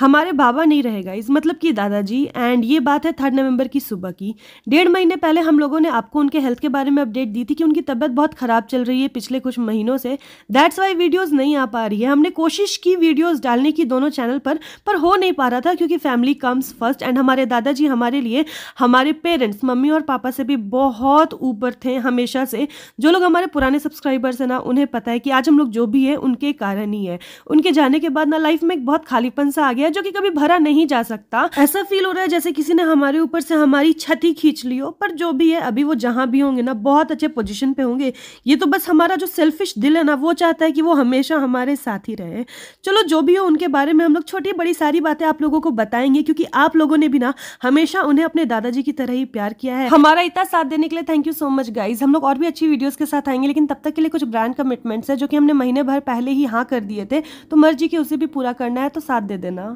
हमारे बाबा नहीं रहेगा इस मतलब कि दादाजी एंड ये बात है थर्ड नवंबर की सुबह की डेढ़ महीने पहले हम लोगों ने आपको उनके हेल्थ के बारे में अपडेट दी थी कि उनकी तबीयत बहुत ख़राब चल रही है पिछले कुछ महीनों से दैट्स वाई वीडियोस नहीं आ पा रही है हमने कोशिश की वीडियोस डालने की दोनों चैनल पर पर हो नहीं पा रहा था क्योंकि फैमिली कम्स फर्स्ट एंड हमारे दादाजी हमारे लिए हमारे पेरेंट्स मम्मी और पापा से भी बहुत ऊपर थे हमेशा से जो लोग हमारे पुराने सब्सक्राइबर्स हैं ना उन्हें पता है कि आज हम लोग जो भी है उनके कारण ही है उनके जाने के बाद ना लाइफ में एक बहुत खालीपन सा आ गया है जो कि कभी भरा नहीं जा सकता ऐसा फील हो रहा है जैसे किसी ने हमारे ऊपर से हमारी छत ही खींच ली हो पर जो भी है अभी वो जहां भी होंगे ना बहुत अच्छे पोजिशन पे होंगे ये तो बस हमारा जो सेल्फिश दिल है ना वो चाहता है कि वो हमेशा हमारे साथ ही रहे चलो जो भी हो उनके बारे में हम लोग छोटी बड़ी सारी बातें आप लोगों को बताएंगे क्योंकि आप लोगों ने भी ना हमेशा उन्हें अपने दादाजी की तरह ही प्यार किया है हमारा इतना साथ देने के लिए thank you so much guys हम लोग और भी अच्छी वीडियोज के साथ आएंगे लेकिन तब तक के लिए कुछ ब्रांड कमिटमेंट्स है जो कि हमने महीने भर पहले ही हाँ कर दिए थे तो मर्जी के उसे भी पूरा करना है तो साथ दे देना